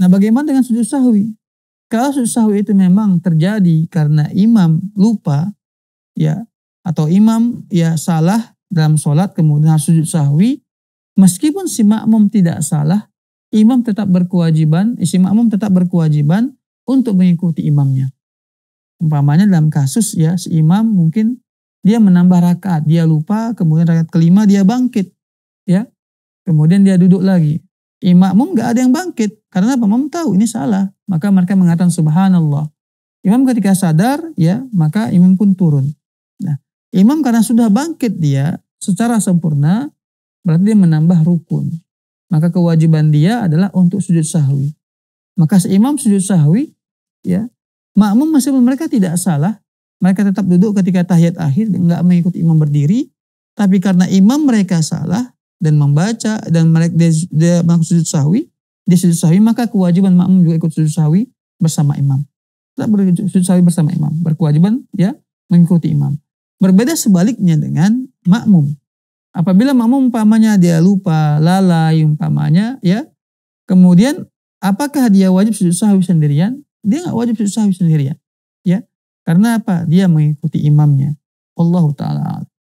Nah bagaimana dengan sujud sahwi? Kalau sujud sahwi itu memang terjadi karena imam lupa ya atau imam ya salah dalam sholat kemudian harus sujud sahwi meskipun si makmum tidak salah imam tetap berkewajiban si makmum tetap berkewajiban untuk mengikuti imamnya. Umpamanya dalam kasus ya si imam mungkin dia menambah rakaat, dia lupa, kemudian rakaat kelima dia bangkit, ya, kemudian dia duduk lagi. Imam nggak ada yang bangkit karena apa? Imam tahu ini salah. Maka mereka mengatakan subhanallah. Imam ketika sadar ya maka imam pun turun. Nah, imam karena sudah bangkit dia secara sempurna berarti dia menambah rukun. Maka kewajiban dia adalah untuk sujud sahwi. Maka imam sujud sahwi ya makmum masih mereka tidak salah mereka tetap duduk ketika tahiyat akhir nggak mengikuti imam berdiri tapi karena imam mereka salah dan membaca dan mereka dia, dia melakukan sujud sahwi, dia sujud sahwi maka kewajiban makmum juga ikut sujud sahwi bersama imam. Tetap sujud sahwi bersama imam, berkewajiban ya mengikuti imam. Berbeda sebaliknya dengan makmum. Apabila makmum umpamanya dia lupa, lalai umpamanya ya. Kemudian apakah dia wajib sujud sahwi sendirian? Dia nggak wajib sujud sahwi sendirian. Ya. Karena apa? Dia mengikuti imamnya. Allah taala